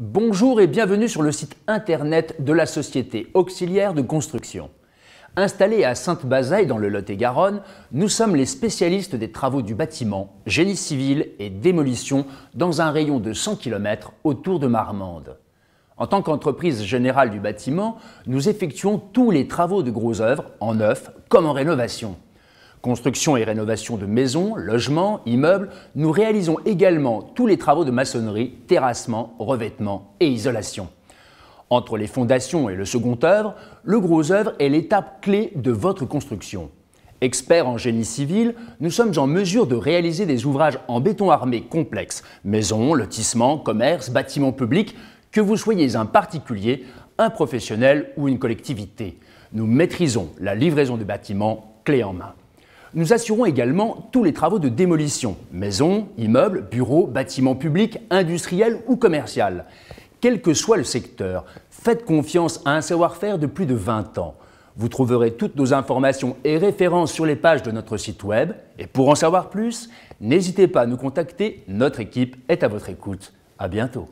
Bonjour et bienvenue sur le site internet de la Société auxiliaire de construction. Installés à Sainte-Bazaille dans le Lot-et-Garonne, nous sommes les spécialistes des travaux du bâtiment, génie civil et démolition dans un rayon de 100 km autour de Marmande. En tant qu'entreprise générale du bâtiment, nous effectuons tous les travaux de Gros œuvres en neuf comme en rénovation. Construction et rénovation de maisons, logements, immeubles, nous réalisons également tous les travaux de maçonnerie, terrassement, revêtement et isolation. Entre les fondations et le second œuvre, le gros œuvre est l'étape clé de votre construction. Experts en génie civil, nous sommes en mesure de réaliser des ouvrages en béton armé complexes, maisons, lotissements, commerces, bâtiments publics, que vous soyez un particulier, un professionnel ou une collectivité. Nous maîtrisons la livraison de bâtiments clé en main. Nous assurons également tous les travaux de démolition, maisons, immeubles, bureaux, bâtiments publics, industriels ou commerciaux. Quel que soit le secteur, faites confiance à un savoir-faire de plus de 20 ans. Vous trouverez toutes nos informations et références sur les pages de notre site web. Et pour en savoir plus, n'hésitez pas à nous contacter, notre équipe est à votre écoute. À bientôt.